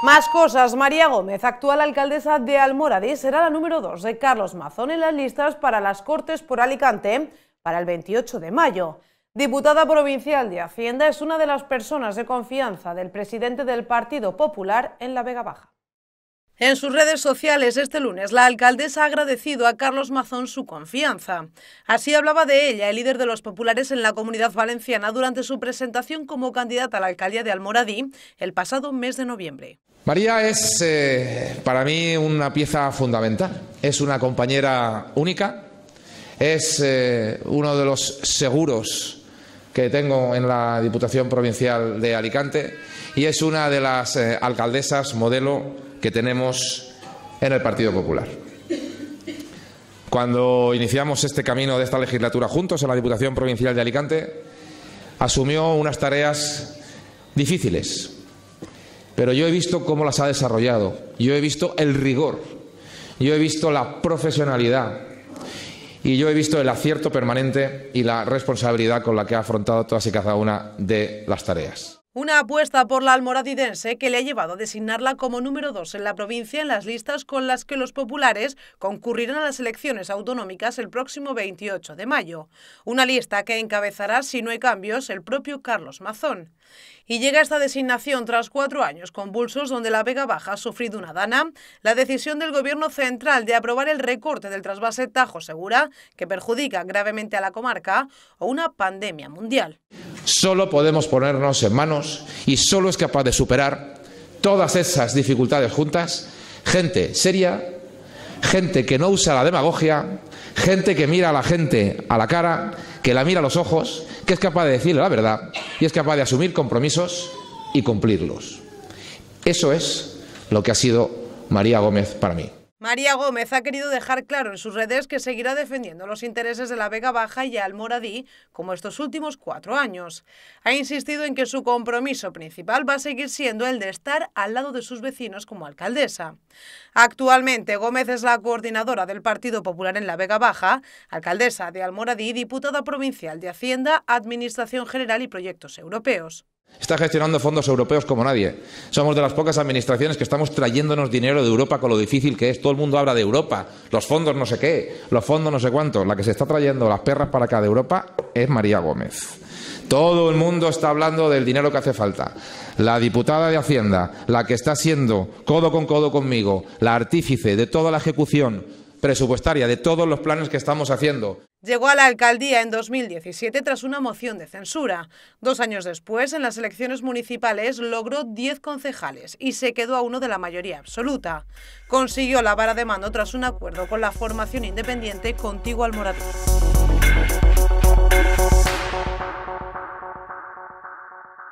Más cosas. María Gómez, actual alcaldesa de Almoradí, será la número 2 de Carlos Mazón en las listas para las Cortes por Alicante para el 28 de mayo. Diputada provincial de Hacienda, es una de las personas de confianza del presidente del Partido Popular en la Vega Baja. En sus redes sociales este lunes, la alcaldesa ha agradecido a Carlos Mazón su confianza. Así hablaba de ella, el líder de los populares en la comunidad valenciana, durante su presentación como candidata a la alcaldía de Almoradí el pasado mes de noviembre. María es eh, para mí una pieza fundamental. Es una compañera única, es eh, uno de los seguros que tengo en la Diputación Provincial de Alicante y es una de las eh, alcaldesas modelo que tenemos en el Partido Popular. Cuando iniciamos este camino de esta legislatura juntos en la Diputación Provincial de Alicante, asumió unas tareas difíciles, pero yo he visto cómo las ha desarrollado, yo he visto el rigor, yo he visto la profesionalidad, y yo he visto el acierto permanente y la responsabilidad con la que ha afrontado todas y cada una de las tareas. Una apuesta por la almoradidense que le ha llevado a designarla como número dos en la provincia en las listas con las que los populares concurrirán a las elecciones autonómicas el próximo 28 de mayo. Una lista que encabezará, si no hay cambios, el propio Carlos Mazón. Y llega esta designación tras cuatro años convulsos donde la Vega Baja ha sufrido una dana, la decisión del Gobierno Central de aprobar el recorte del trasvase Tajo Segura, que perjudica gravemente a la comarca, o una pandemia mundial. Solo podemos ponernos en manos y solo es capaz de superar todas esas dificultades juntas gente seria, gente que no usa la demagogia, gente que mira a la gente a la cara, que la mira a los ojos, que es capaz de decirle la verdad y es capaz de asumir compromisos y cumplirlos. Eso es lo que ha sido María Gómez para mí. María Gómez ha querido dejar claro en sus redes que seguirá defendiendo los intereses de la Vega Baja y Almoradí como estos últimos cuatro años. Ha insistido en que su compromiso principal va a seguir siendo el de estar al lado de sus vecinos como alcaldesa. Actualmente, Gómez es la coordinadora del Partido Popular en la Vega Baja, alcaldesa de Almoradí, diputada provincial de Hacienda, Administración General y Proyectos Europeos. Está gestionando fondos europeos como nadie. Somos de las pocas administraciones que estamos trayéndonos dinero de Europa con lo difícil que es. Todo el mundo habla de Europa, los fondos no sé qué, los fondos no sé cuánto. La que se está trayendo las perras para acá de Europa es María Gómez. Todo el mundo está hablando del dinero que hace falta. La diputada de Hacienda, la que está siendo codo con codo conmigo, la artífice de toda la ejecución presupuestaria, de todos los planes que estamos haciendo, Llegó a la alcaldía en 2017 tras una moción de censura. Dos años después, en las elecciones municipales, logró 10 concejales y se quedó a uno de la mayoría absoluta. Consiguió la vara de mando tras un acuerdo con la formación independiente Contigo al Moratón.